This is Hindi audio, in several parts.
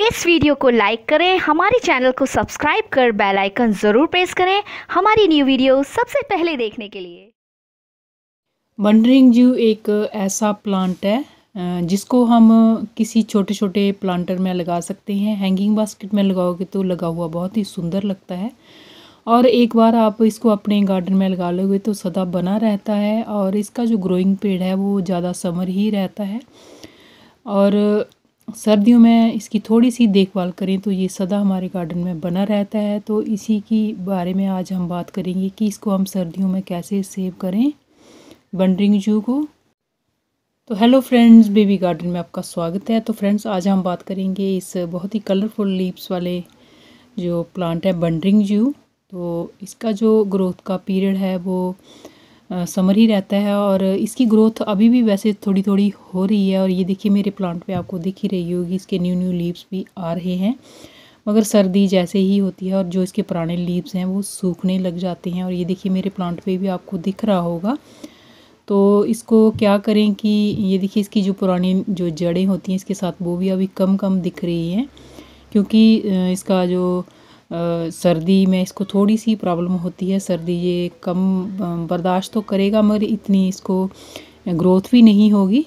इस वीडियो को लाइक करें हमारे चैनल को सब्सक्राइब कर बेल आइकन ज़रूर प्रेस करें हमारी न्यू वीडियो सबसे पहले देखने के लिए बंडरिंग जू एक ऐसा प्लांट है जिसको हम किसी छोटे छोटे प्लांटर में लगा सकते हैं हैंगिंग बास्केट में लगाओगे तो लगा हुआ बहुत ही सुंदर लगता है और एक बार आप इसको अपने गार्डन में लगा लोगे तो सदा बना रहता है और इसका जो ग्रोइंग पेड़ है वो ज़्यादा समर ही रहता है और सर्दियों में इसकी थोड़ी सी देखभाल करें तो ये सदा हमारे गार्डन में बना रहता है तो इसी की बारे में आज हम बात करेंगे कि इसको हम सर्दियों में कैसे सेव करें बंडरिंग जू को तो हेलो फ्रेंड्स बेबी गार्डन में आपका स्वागत है तो फ्रेंड्स आज हम बात करेंगे इस बहुत ही कलरफुल लीप्स वाले जो प्लांट है बंडरिंग जू तो इसका जो ग्रोथ का पीरियड है वो समर ही रहता है और इसकी ग्रोथ अभी भी वैसे थोड़ी थोड़ी हो रही है और ये देखिए मेरे प्लांट पे आपको दिख ही रही होगी इसके न्यू न्यू लीव्स भी आ रहे हैं मगर सर्दी जैसे ही होती है और जो इसके पुराने लीव्स हैं वो सूखने लग जाते हैं और ये देखिए मेरे प्लांट पे भी आपको दिख रहा होगा तो इसको क्या करें कि ये देखिए इसकी जो पुरानी जो जड़ें होती हैं इसके साथ वो भी अभी कम कम दिख रही हैं क्योंकि इसका जो सर्दी में इसको थोड़ी सी प्रॉब्लम होती है सर्दी ये कम बर्दाश्त तो करेगा मगर इतनी इसको ग्रोथ भी नहीं होगी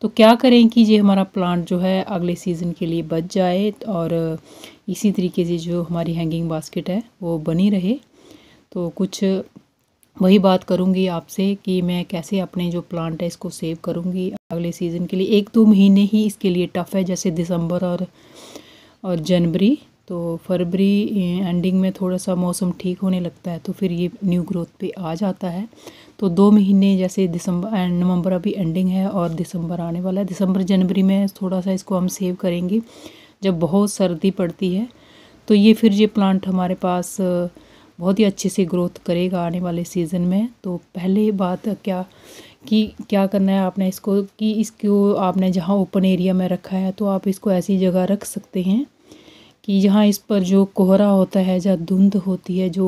तो क्या करें कि ये हमारा प्लांट जो है अगले सीज़न के लिए बच जाए और इसी तरीके से जो हमारी हैंगिंग बास्केट है वो बनी रहे तो कुछ वही बात करूँगी आपसे कि मैं कैसे अपने जो प्लांट है इसको सेव करूँगी अगले सीज़न के लिए एक दो महीने ही इसके लिए टफ़ है जैसे दिसंबर और और जनवरी तो फरवरी एंडिंग में थोड़ा सा मौसम ठीक होने लगता है तो फिर ये न्यू ग्रोथ पे आ जाता है तो दो महीने जैसे दिसंबर नवंबर अभी एंडिंग है और दिसंबर आने वाला है दिसंबर जनवरी में थोड़ा सा इसको हम सेव करेंगे जब बहुत सर्दी पड़ती है तो ये फिर ये प्लांट हमारे पास बहुत ही अच्छे से ग्रोथ करेगा आने वाले सीज़न में तो पहले बात क्या कि क्या करना है आपने इसको कि इसको आपने जहाँ ओपन एरिया में रखा है तो आप इसको ऐसी जगह रख सकते हैं कि यहाँ इस पर जो कोहरा होता है या धुंध होती है जो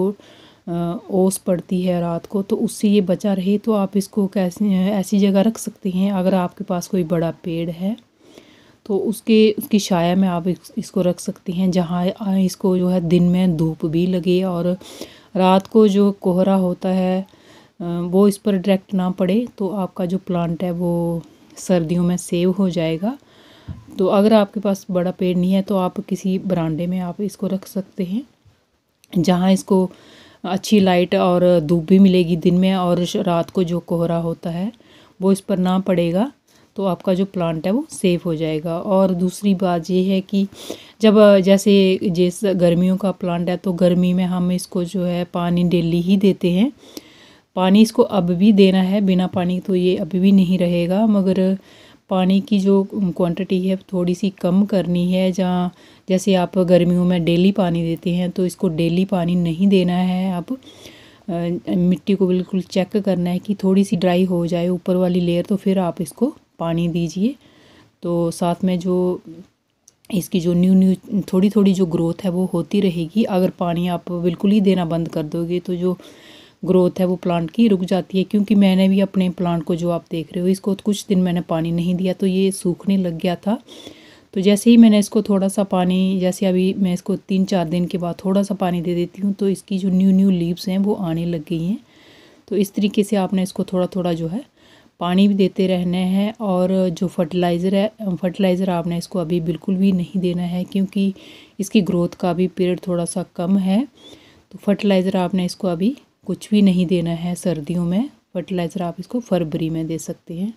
ओस पड़ती है रात को तो उससे ये बचा रहे तो आप इसको कैसे ऐसी जगह रख सकते हैं अगर आपके पास कोई बड़ा पेड़ है तो उसके उसकी छाया में आप इसको रख सकते हैं जहाँ इसको जो है दिन में धूप भी लगे और रात को जो कोहरा होता है वो इस पर डायरेक्ट ना पड़े तो आपका जो प्लांट है वो सर्दियों में सेव हो जाएगा तो अगर आपके पास बड़ा पेड़ नहीं है तो आप किसी बरांडे में आप इसको रख सकते हैं जहाँ इसको अच्छी लाइट और धूप भी मिलेगी दिन में और रात को जो कोहरा होता है वो इस पर ना पड़ेगा तो आपका जो प्लांट है वो सेफ़ हो जाएगा और दूसरी बात ये है कि जब जैसे जिस गर्मियों का प्लांट है तो गर्मी में हम इसको जो है पानी डेली ही देते हैं पानी इसको अब भी देना है बिना पानी तो ये अभी भी नहीं रहेगा मगर पानी की जो क्वांटिटी है थोड़ी सी कम करनी है जहाँ जैसे आप गर्मियों में डेली पानी देते हैं तो इसको डेली पानी नहीं देना है आप मिट्टी को बिल्कुल चेक करना है कि थोड़ी सी ड्राई हो जाए ऊपर वाली लेयर तो फिर आप इसको पानी दीजिए तो साथ में जो इसकी जो न्यू न्यू थोड़ी थोड़ी जो ग्रोथ है वो होती रहेगी अगर पानी आप बिल्कुल ही देना बंद कर दोगे तो जो ग्रोथ है वो प्लांट की रुक जाती है क्योंकि मैंने भी अपने प्लांट को जो आप देख रहे हो इसको कुछ दिन मैंने पानी नहीं दिया तो ये सूखने लग गया था तो जैसे ही मैंने इसको थोड़ा सा पानी जैसे अभी मैं इसको तीन चार दिन के बाद थोड़ा सा पानी दे देती हूँ तो इसकी जो न्यू न्यू लीव्स हैं वो आने लग गई हैं तो इस तरीके से आपने इसको थोड़ा थोड़ा जो है पानी भी देते रहना है और जो फर्टिलाइज़र है फर्टिलाइज़र आपने इसको अभी बिल्कुल भी नहीं देना है क्योंकि इसकी ग्रोथ का भी पीरियड थोड़ा सा कम है तो फर्टिलाइज़र आपने इसको अभी कुछ भी नहीं देना है सर्दियों में फर्टिलाइज़र आप इसको फरवरी में दे सकते हैं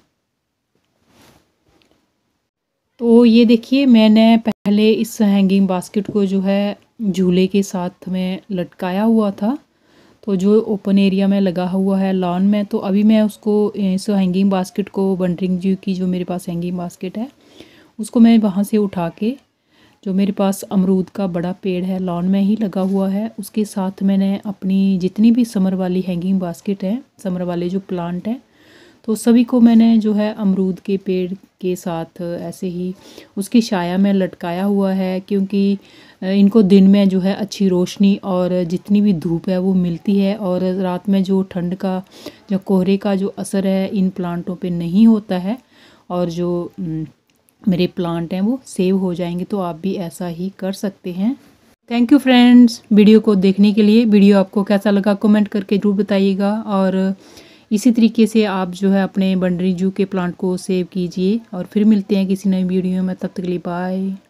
तो ये देखिए मैंने पहले इस हैंगिंग बास्केट को जो है झूले के साथ में लटकाया हुआ था तो जो ओपन एरिया में लगा हुआ है लॉन में तो अभी मैं उसको इस हैंगिंग बास्केट को बंडरिंग जी की जो मेरे पास हैंगिंग बास्केट है उसको मैं वहाँ से उठा के जो मेरे पास अमरूद का बड़ा पेड़ है लॉन में ही लगा हुआ है उसके साथ मैंने अपनी जितनी भी समर वाली हैंगिंग बास्केट हैं समर वाले जो प्लांट हैं तो सभी को मैंने जो है अमरूद के पेड़ के साथ ऐसे ही उसकी शाया में लटकाया हुआ है क्योंकि इनको दिन में जो है अच्छी रोशनी और जितनी भी धूप है वो मिलती है और रात में जो ठंड का या कोहरे का जो असर है इन प्लांटों पे नहीं होता है और जो मेरे प्लांट हैं वो सेव हो जाएंगे तो आप भी ऐसा ही कर सकते हैं थैंक यू फ्रेंड्स वीडियो को देखने के लिए वीडियो आपको कैसा लगा कमेंट करके जरूर बताइएगा और इसी तरीके से आप जो है अपने बंडरी जू के प्लांट को सेव कीजिए और फिर मिलते हैं किसी नई वीडियो में तब तक के लिए बाय